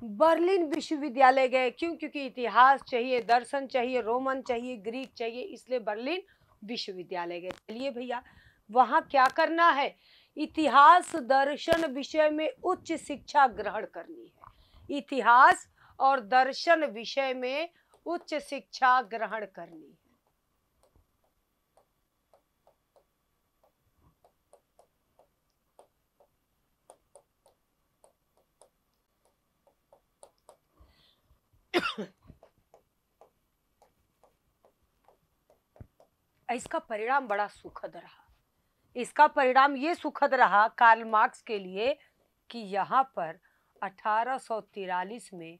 बर्लिन विश्वविद्यालय गए क्यों क्योंकि इतिहास चाहिए दर्शन चाहिए रोमन चाहिए ग्रीक चाहिए इसलिए बर्लिन विश्वविद्यालय गए चलिए भैया वहाँ क्या करना है इतिहास दर्शन विषय में उच्च शिक्षा ग्रहण करनी है इतिहास और दर्शन विषय में उच्च शिक्षा ग्रहण करनी है इसका परिणाम बड़ा सुखद रहा इसका परिणाम ये सुखद रहा कार्ल मार्क्स के लिए कि यहाँ पर 1843 में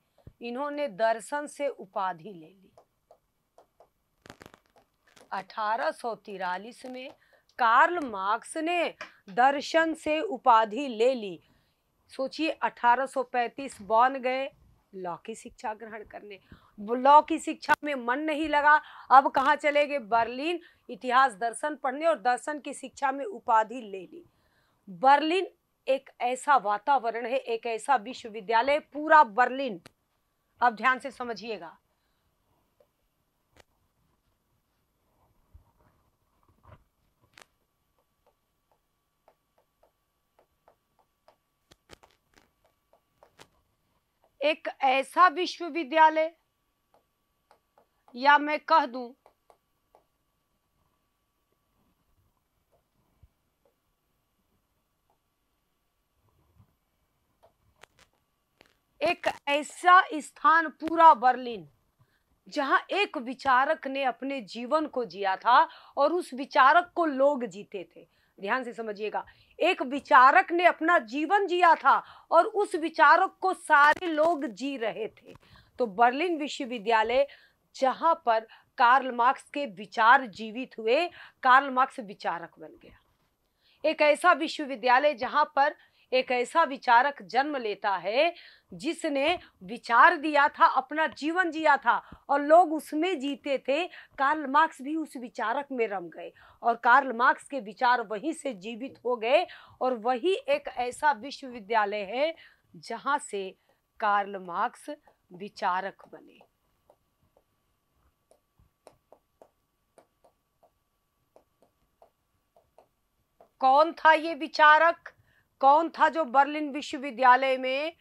इन्होंने दर्शन से उपाधि ले ली 1843 में कार्ल मार्क्स ने दर्शन से उपाधि ले ली सोचिए 1835 बॉन गए लॉ की शिक्षा ग्रहण करने लॉ की शिक्षा में मन नहीं लगा अब कहाँ चले गए बर्लिन इतिहास दर्शन पढ़ने और दर्शन की शिक्षा में उपाधि ले ली बर्लिन एक ऐसा वातावरण है एक ऐसा विश्वविद्यालय पूरा बर्लिन अब ध्यान से समझिएगा एक ऐसा विश्वविद्यालय या मैं कह दूं एक ऐसा स्थान पूरा बर्लिन जहां एक विचारक ने अपने जीवन को जिया था और उस विचारक को लोग जीते थे ध्यान से समझिएगा एक विचारक ने अपना जीवन जिया था और उस विचारक को सारे लोग जी रहे थे तो बर्लिन विश्वविद्यालय जहां पर कार्ल मार्क्स के विचार जीवित हुए कार्ल मार्क्स विचारक बन गया एक ऐसा विश्वविद्यालय जहां पर एक ऐसा विचारक जन्म लेता है जिसने विचार दिया था अपना जीवन जिया था और लोग उसमें जीते थे कार्ल मार्क्स भी उस विचारक में रम गए और कार्ल मार्क्स के विचार वहीं से जीवित हो गए और वही एक ऐसा विश्वविद्यालय है जहाँ से कार्ल मार्क्स विचारक बने कौन था ये विचारक कौन था जो बर्लिन विश्वविद्यालय में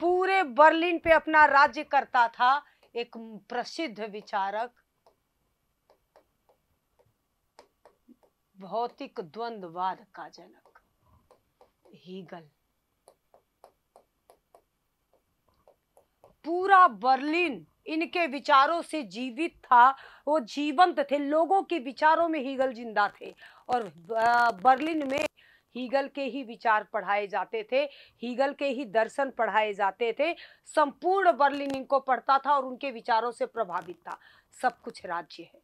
पूरे बर्लिन पे अपना राज्य करता था एक प्रसिद्ध विचारक भौतिक द्वंद्ववाद का जनक हीगल पूरा बर्लिन इनके विचारों से जीवित था वो जीवंत थे लोगों के विचारों में हीगल जिंदा थे और बर्लिन में हीगल के ही विचार पढ़ाए जाते थे हीगल के ही दर्शन पढ़ाए जाते थे संपूर्ण बर्लिन इनको पढ़ता था और उनके विचारों से प्रभावित था सब कुछ राज्य है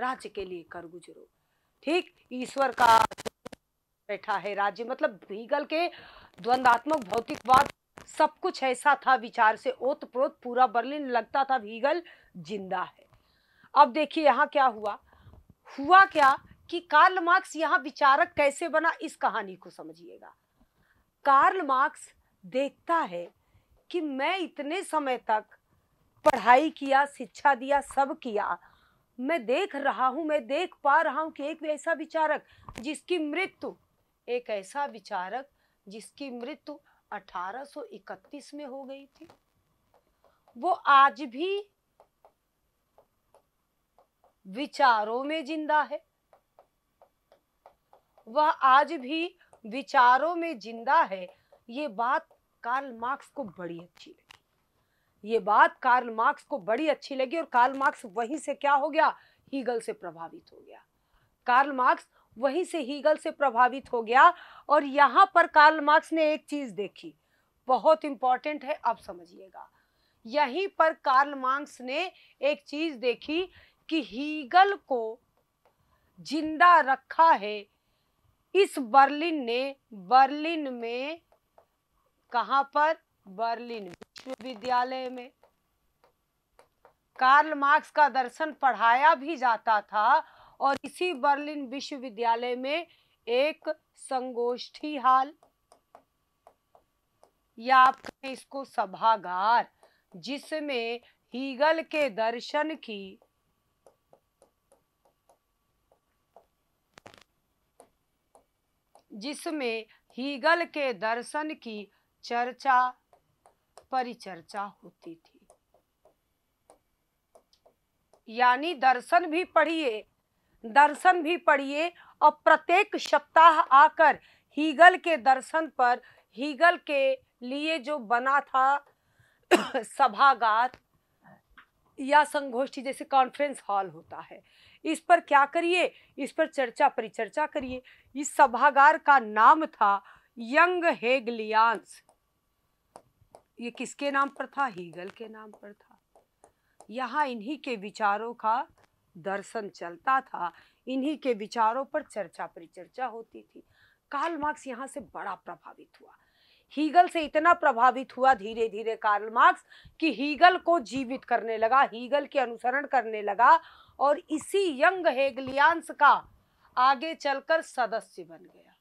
राज्य के लिए कर गुजरो ठीक ईश्वर का बैठा है राज्य मतलब हीगल के द्वंदात्मक भौतिकवाद सब कुछ ऐसा था विचार से ओत प्रोत पूरा बर्लिन लगता था हीगल जिंदा है अब देखिए यहाँ क्या हुआ हुआ क्या कि कार्ल मार्क्स यहाँ विचारक कैसे बना इस कहानी को समझिएगा कार्ल मार्क्स देखता है कि मैं इतने समय तक पढ़ाई किया शिक्षा दिया सब किया मैं देख रहा हूँ मैं देख पा रहा हूँ कि एक ऐसा विचारक जिसकी मृत्यु एक ऐसा विचारक जिसकी मृत्यु 1831 में हो गई थी वो आज भी विचारों में जिंदा है वह आज भी विचारों में जिंदा है ये बात कार्ल मार्क्स को बड़ी अच्छी लगी ये बात कार्ल मार्क्स को बड़ी अच्छी लगी और कार्ल मार्क्स वहीं से क्या हो गया हीगल से प्रभावित हो गया कार्ल मार्क्स वहीं से हीगल से प्रभावित हो गया और यहाँ पर कार्ल मार्क्स ने एक चीज देखी बहुत इंपॉर्टेंट है आप समझिएगा यहीं पर कार्ल मार्क्स ने एक चीज देखी कि हीगल को जिंदा रखा है इस बर्लिन ने बर्लिन में कहा पर बर्लिन विश्वविद्यालय में कार्ल मार्क्स का दर्शन पढ़ाया भी जाता था और इसी बर्लिन विश्वविद्यालय में एक संगोष्ठी हाल या आप इसको सभागार जिसमें हीगल के दर्शन की जिसमें हीगल के दर्शन की चर्चा परिचर्चा होती थी यानी दर्शन भी पढ़िए दर्शन भी पढ़िए और प्रत्येक सप्ताह आकर हीगल के दर्शन पर हीगल के लिए जो बना था सभागार या संगोष्ठी जैसे कॉन्फ्रेंस हॉल होता है इस पर क्या करिए इस पर चर्चा परिचर्चा करिए इस सभागार का नाम था यंग हेगलियांस ये किसके नाम पर था हीगल के नाम पर था यहाँ इन्हीं के विचारों का दर्शन चलता था इन्हीं के विचारों पर चर्चा परिचर्चा होती थी कार्ल मार्क्स यहाँ से बड़ा प्रभावित हुआ हीगल से इतना प्रभावित हुआ धीरे धीरे कार्ल मार्क्स कि हीगल को जीवित करने लगा हीगल के अनुसरण करने लगा और इसी यंग हेगलियांस का आगे चलकर सदस्य बन गया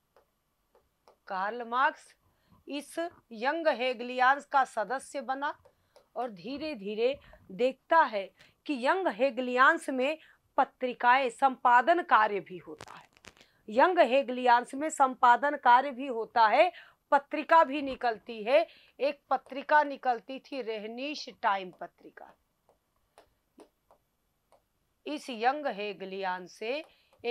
कार्ल मार्क्स इस यंग हेगलियांस का सदस्य बना और धीरे धीरे देखता है कि यंग हेगलियांस में पत्रिकाएं संपादन कार्य भी होता है यंग हेगलियांस में संपादन कार्य भी होता है पत्रिका भी निकलती है एक पत्रिका निकलती थी रेहनीश टाइम पत्रिका इस यंग हेगलियान से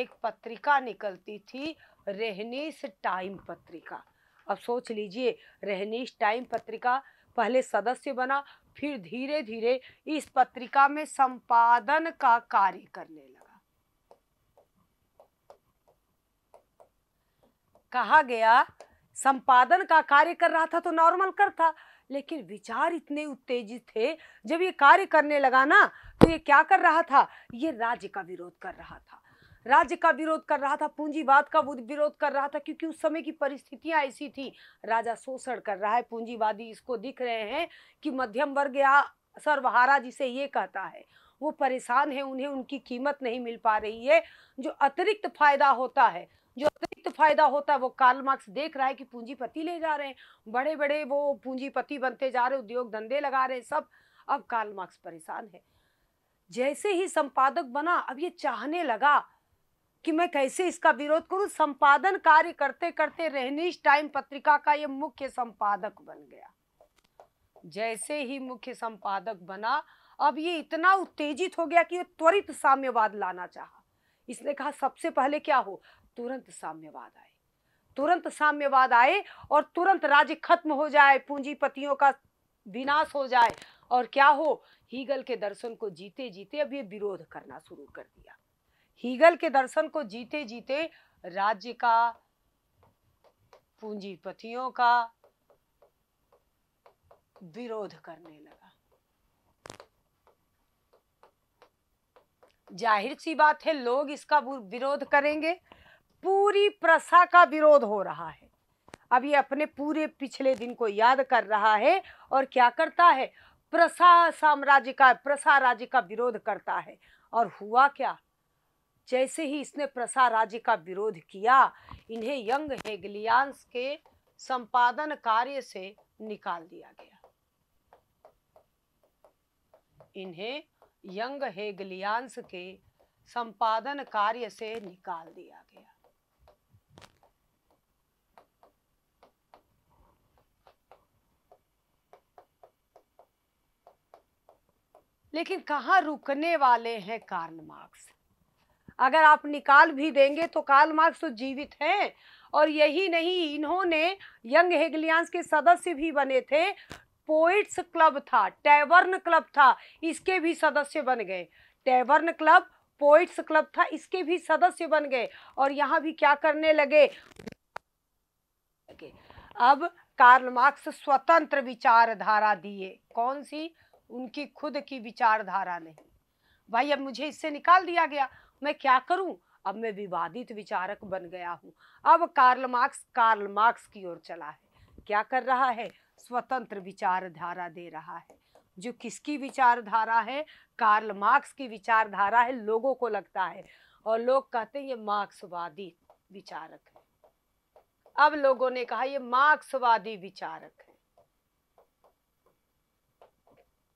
एक पत्रिका निकलती थी रेहनीस टाइम पत्रिका अब सोच लीजिए रेहनीस टाइम पत्रिका पहले सदस्य बना फिर धीरे धीरे इस पत्रिका में संपादन का कार्य करने लगा कहा गया संपादन का कार्य कर रहा था तो नॉर्मल कर था लेकिन विचार इतने उत्तेजित थे जब ये कार्य करने लगा ना तो ये क्या कर रहा था ये राज्य का विरोध कर रहा था राज्य का विरोध कर रहा था पूंजीवाद का विरोध कर रहा था क्योंकि उस समय की परिस्थितियां ऐसी थी राजा शोषण कर रहा है पूंजीवादी इसको दिख रहे हैं कि मध्यम वर्ग या सर्वहारा जिसे ये कहता है वो परेशान है उन्हें उनकी कीमत नहीं मिल पा रही है जो अतिरिक्त फायदा होता है जो अतिरिक्त फायदा होता है वो काल मार्क्स देख रहा है कि पूंजीपति ले जा रहे हैं बड़े बड़े वो पूंजीपति बनते जा रहे उद्योग धंधे लगा रहे हैं सब अब काल मार्क्स परेशान है जैसे ही संपादक बना अब ये चाहने लगा कि मैं कैसे इसका विरोध करूं संपादन कार्य करते करते रहनीश टाइम पत्रिका का ये मुख्य संपादक बन गया जैसे ही मुख्य संपादक बना अब ये इतना उत्तेजित हो गया कि ये त्वरित साम्यवाद लाना चाहा इसने कहा सबसे पहले क्या हो तुरंत साम्यवाद आए तुरंत साम्यवाद आए और तुरंत राज्य खत्म हो जाए पूंजीपतियों का विनाश हो जाए और क्या हो हीगल के दर्शन को जीते जीते अब ये विरोध करना शुरू कर दिया हीगल के दर्शन को जीते जीते राज्य का पूंजीपतियों का विरोध करने लगा जाहिर सी बात है लोग इसका विरोध करेंगे पूरी प्रसा का विरोध हो रहा है अब ये अपने पूरे पिछले दिन को याद कर रहा है और क्या करता है प्रसा साम्राज्य का प्रसा राज्य का विरोध करता है और हुआ क्या जैसे ही इसने प्रसा राज्य का विरोध किया इन्हें यंग हेगलियांस के संपादन कार्य से निकाल दिया गया इन्हें यंग हेगलियांस के संपादन कार्य से निकाल दिया गया लेकिन कहाँ रुकने वाले हैं कार्ल मार्क्स अगर आप निकाल भी देंगे तो कार्ल मार्क्स तो जीवित हैं और यही नहीं इन्होंने यंग हेगलियांस के सदस्य भी बने थे पोइट्स क्लब था टैवर्न क्लब था इसके भी सदस्य बन गए टैवर्न क्लब पोइट्स क्लब था इसके भी सदस्य बन गए और यहाँ भी क्या करने लगे अब कार्ल मार्क्स स्वतंत्र विचारधारा दिए कौन सी उनकी खुद की विचारधारा नहीं भाई अब मुझे इससे निकाल दिया गया मैं क्या करूं अब मैं विवादित विचारक बन गया हूं अब कार्ल मार्क्स कार्ल मार्क्स की ओर चला है क्या कर रहा है स्वतंत्र विचारधारा दे रहा है जो किसकी विचारधारा है कार्ल मार्क्स की विचारधारा है लोगों को लगता है और लोग कहते हैं ये मार्क्सवादी विचारक है अब लोगों ने कहा ये मार्क्सवादी विचारक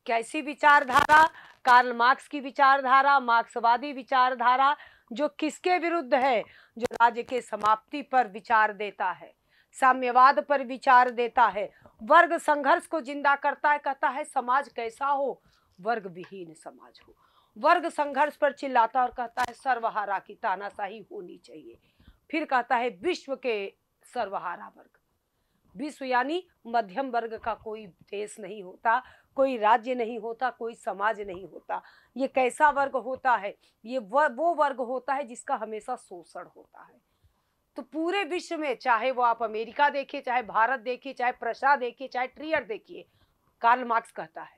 कैसी विचारधारा कार्ल मार्क्स की विचारधारा मार्क्सवादी विचारधारा जो किसके विरुद्ध है जो राज्य के समाप्ति पर विचार देता है साम्यवाद पर विचार देता है वर्ग संघर्ष को जिंदा करता है कहता है समाज कैसा हो वर्ग विहीन समाज हो वर्ग संघर्ष पर चिल्लाता और कहता है सर्वहारा की तानाशाही होनी चाहिए फिर कहता है विश्व के सर्वहारा वर्ग विश्व यानी मध्यम वर्ग का कोई देश नहीं होता कोई राज्य नहीं होता कोई समाज नहीं होता ये कैसा वर्ग होता है ये वो वर्ग होता है जिसका हमेशा शोषण होता है तो पूरे विश्व में चाहे वो आप अमेरिका देखिए चाहे भारत देखिए चाहे प्रशा देखिए चाहे ट्रियर देखिए कार्ल मार्क्स कहता है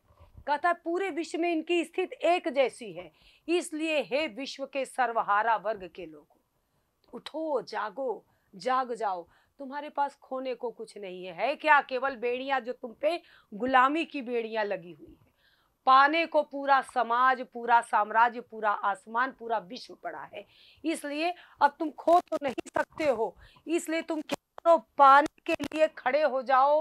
कहता है पूरे विश्व में इनकी स्थिति एक जैसी है इसलिए हे विश्व के सर्वहारा वर्ग के लोग उठो जागो जाग जाओ तुम्हारे पास खोने को कुछ नहीं है, है क्या केवल बेड़ियां जो तुम पे गुलामी की बेड़ियां लगी हुई है पाने को पूरा समाज पूरा साम्राज्य पूरा आसमान पूरा विश्व पड़ा है इसलिए अब तुम खो तो नहीं सकते हो इसलिए तुम करो पाने के लिए खड़े हो जाओ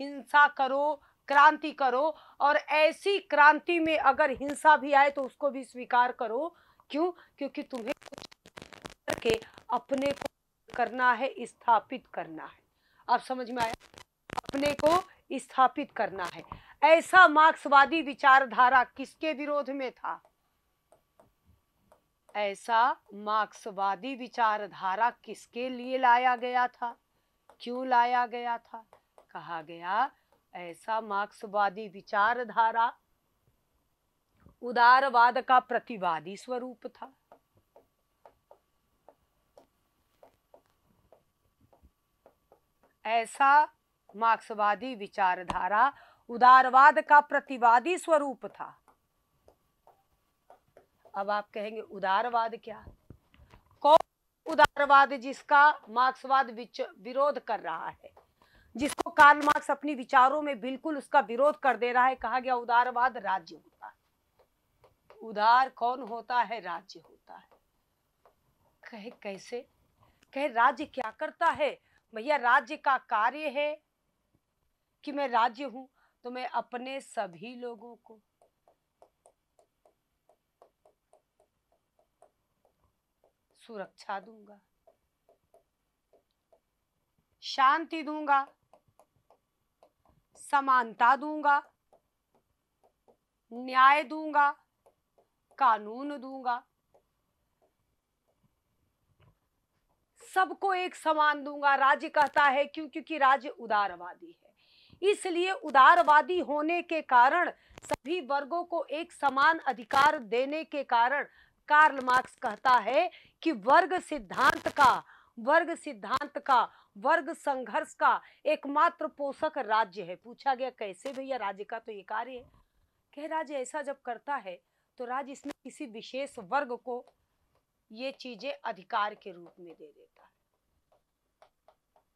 हिंसा करो क्रांति करो और ऐसी क्रांति में अगर हिंसा भी आए तो उसको भी स्वीकार करो क्यों क्योंकि तुम्हें कुछ करके अपने को करना है स्थापित करना है आप समझ में आया अपने को स्थापित करना है ऐसा मार्क्सवादी विचारधारा किसके विरोध में था ऐसा मार्क्सवादी विचारधारा किसके लिए लाया गया था क्यों लाया गया था कहा गया ऐसा मार्क्सवादी विचारधारा उदारवाद का प्रतिवादी स्वरूप था ऐसा मार्क्सवादी विचारधारा उदारवाद का प्रतिवादी स्वरूप था अब आप कहेंगे उदारवाद क्या कौन उदारवाद जिसका मार्क्सवाद विरोध कर रहा है जिसको कार्ल मार्क्स अपनी विचारों में बिल्कुल उसका विरोध कर दे रहा है कहा गया उदारवाद राज्य होता है उदार कौन होता है राज्य होता है कहे कैसे कहे राज्य क्या करता है भैया राज्य का कार्य है कि मैं राज्य हूं तो मैं अपने सभी लोगों को सुरक्षा दूंगा शांति दूंगा समानता दूंगा न्याय दूंगा कानून दूंगा सबको एक समान दूंगा राज्य कहता है क्यों क्योंकि राज्य उदारवादी है इसलिए उदारवादी होने के कारण सभी वर्गों को एक समान अधिकार देने के कारण कार्ल मार्क्स कहता है कि वर्ग सिद्धांत का वर्ग सिद्धांत का वर्ग संघर्ष का एकमात्र पोषक राज्य है पूछा गया कैसे भैया राज्य का तो ये कार्य है कह राज्य ऐसा जब करता है तो राज्य इसमें किसी विशेष वर्ग को ये चीजें अधिकार के रूप में दे देता है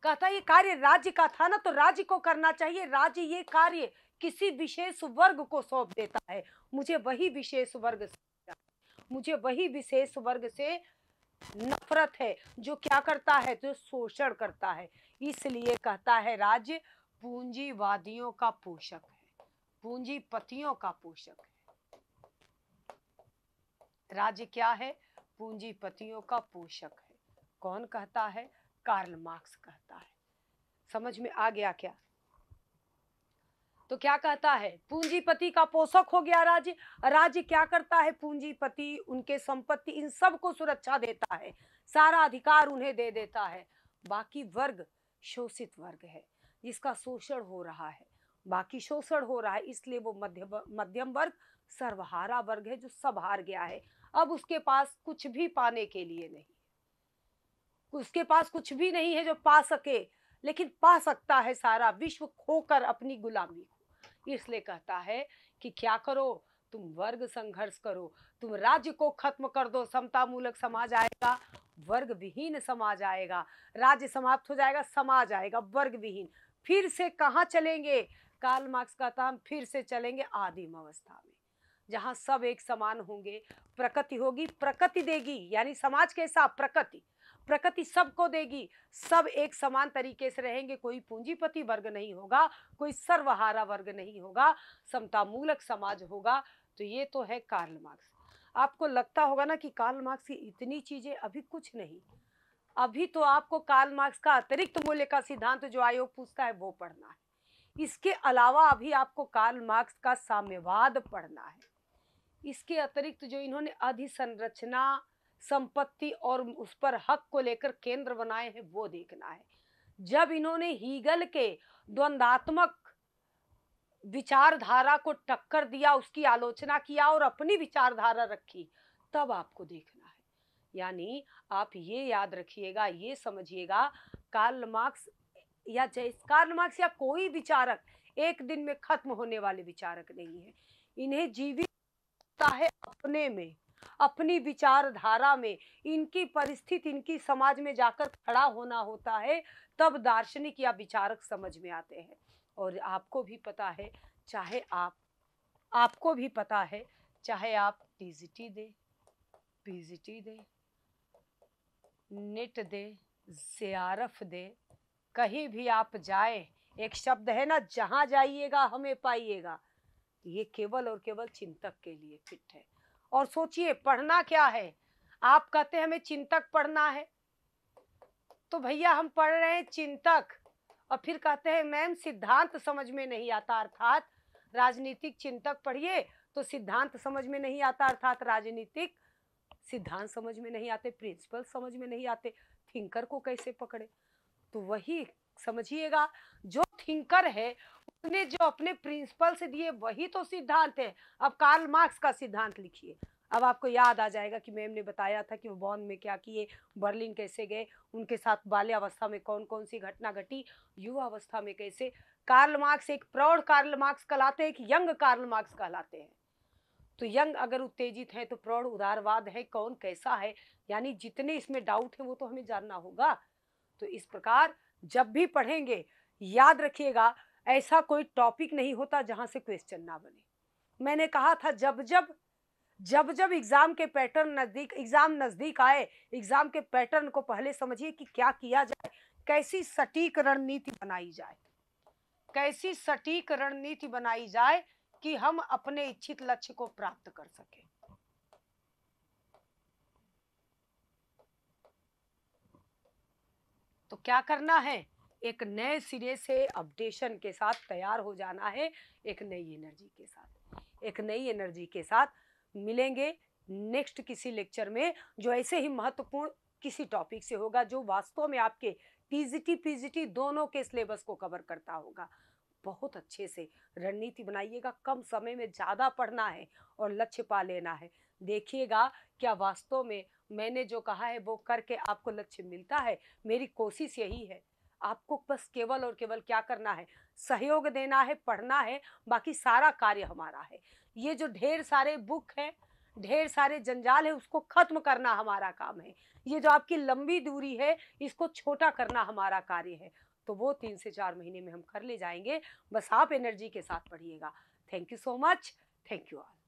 कहता ये कार्य राज्य का था ना तो राज्य को करना चाहिए राज्य ये कार्य किसी विशेष वर्ग को सौंप देता है मुझे वही विशेष वर्ग से मुझे वही विशेष वर्ग से नफरत है जो क्या करता है जो शोषण करता है इसलिए कहता है राज्य पूंजीवादियों का पोषक है पूंजीपतियों का पोषक है राज्य क्या है पूंजीपतियों का पोषक है कौन कहता है कार्ल मार्क्स कहता है समझ में आ गया क्या तो क्या कहता है पूंजीपति का पोषक हो गया राज्य राज्य क्या करता है पूंजीपति उनके संपत्ति इन सब को सुरक्षा देता है सारा अधिकार उन्हें दे देता है बाकी वर्ग शोषित वर्ग है जिसका शोषण हो रहा है बाकी शोषण हो रहा है इसलिए वो मध्य मध्यम वर्ग सर्वहारा वर्ग है जो सब हार गया है अब उसके पास कुछ भी पाने के लिए नहीं उसके पास कुछ भी नहीं है जो पा सके लेकिन पा सकता है सारा विश्व खोकर अपनी गुलामी को इसलिए कहता है कि क्या करो तुम वर्ग संघर्ष करो तुम राज्य को खत्म कर दो समता मूलक समाज आएगा वर्ग विहीन समाज आएगा राज्य समाप्त हो जाएगा समाज आएगा वर्ग विहीन फिर से कहाँ चलेंगे काल मार्क्स कहता हम फिर से चलेंगे आदिम अवस्था में जहाँ सब एक समान होंगे प्रकृति होगी प्रकृति देगी यानी समाज के हिसाब प्रकृति प्रकृति सबको देगी सब एक समान तरीके से रहेंगे कोई पूंजीपति वर्ग नहीं होगा कोई सर्वहारा वर्ग नहीं होगा समतामूलक समाज होगा तो ये तो है कार्ल मार्क्स आपको लगता होगा ना कि कार्ल मार्क्स की इतनी चीज़ें अभी कुछ नहीं अभी तो आपको कार्ल मार्क्स का अतिरिक्त मूल्य का सिद्धांत जो आयोग पूछता है वो पढ़ना है इसके अलावा अभी आपको कार्ल मार्क्स का साम्यवाद पढ़ना है इसके अतिरिक्त जो इन्होंने अधिसंरचना संपत्ति और उस पर हक को लेकर केंद्र बनाए हैं वो देखना है जब इन्होंने हीगल के द्वंदात्मक विचारधारा को टक्कर दिया उसकी आलोचना किया और अपनी विचारधारा रखी तब आपको देखना है यानी आप ये याद रखिएगा ये समझिएगा कार्ल मार्क्स या जैस कार्ल मार्क्स या कोई विचारक एक दिन में खत्म होने वाले विचारक नहीं है इन्हें जीवित सकता है अपने में अपनी विचारधारा में इनकी परिस्थिति इनकी समाज में जाकर खड़ा होना होता है तब दार्शनिक या विचारक समझ में आते हैं और आपको भी पता है चाहे आप आपको भी पता है चाहे आप टीजीटी दें पीजीटी दें नेट दे जियारफ दे कहीं भी आप जाए एक शब्द है ना जहाँ जाइएगा हमें पाइएगा ये केवल और केवल चिंतक के लिए फिट है और सोचिए पढ़ना क्या है आप कहते हैं हमें चिंतक पढ़ना है तो भैया हम पढ़ रहे हैं चिंतक और फिर कहते हैं मैम सिद्धांत समझ में नहीं आता अर्थात राजनीतिक चिंतक पढ़िए तो सिद्धांत समझ में नहीं आता अर्थात राजनीतिक सिद्धांत समझ में नहीं आते प्रिंसिपल समझ में नहीं आते थिंकर को कैसे पकड़े तो वही समझिएगा जो थिंकर है आपने जो अपने प्रिंसिपल से दिए वही तो सिद्धांत है अब कार्ल मार्क्स का सिद्धांत लिखिए अब आपको याद आ जाएगा कि मैम ने बताया था कि वो बॉन्ड में क्या किए बर्लिन कैसे गए उनके साथ बाल्य अवस्था में कौन कौन सी घटना घटी युवा अवस्था में कैसे कार्ल मार्क्स एक प्रौढ़ कार्ल मार्क्स कहलाते हैं एक यंग कार्ल मार्क्स कहलाते हैं तो यंग अगर उत्तेजित है तो प्रौढ़ उदारवाद है कौन कैसा है यानी जितने इसमें डाउट है वो तो हमें जानना होगा तो इस प्रकार जब भी पढ़ेंगे याद रखिएगा ऐसा कोई टॉपिक नहीं होता जहां से क्वेश्चन ना बने मैंने कहा था जब जब जब जब एग्ज़ाम के पैटर्न नज़दीक एग्ज़ाम नज़दीक आए एग्ज़ाम के पैटर्न को पहले समझिए कि क्या किया जाए कैसी सटीक रणनीति बनाई जाए कैसी सटीक रणनीति बनाई जाए कि हम अपने इच्छित लक्ष्य को प्राप्त कर सके तो क्या करना है एक नए सिरे से अपडेशन के साथ तैयार हो जाना है एक नई एनर्जी के साथ एक नई एनर्जी के साथ मिलेंगे नेक्स्ट किसी लेक्चर में जो ऐसे ही महत्वपूर्ण किसी टॉपिक से होगा जो वास्तव में आपके पीजीटी पीजीटी दोनों के सिलेबस को कवर करता होगा बहुत अच्छे से रणनीति बनाइएगा कम समय में ज़्यादा पढ़ना है और लक्ष्य पा लेना है देखिएगा क्या वास्तव में मैंने जो कहा है वो करके आपको लक्ष्य मिलता है मेरी कोशिश यही है आपको बस केवल और केवल क्या करना है सहयोग देना है पढ़ना है बाकी सारा कार्य हमारा है ये जो ढेर सारे बुक है ढेर सारे जंजाल है उसको खत्म करना हमारा काम है ये जो आपकी लंबी दूरी है इसको छोटा करना हमारा कार्य है तो वो तीन से चार महीने में हम कर ले जाएंगे बस आप एनर्जी के साथ पढ़िएगा thank you so much thank you all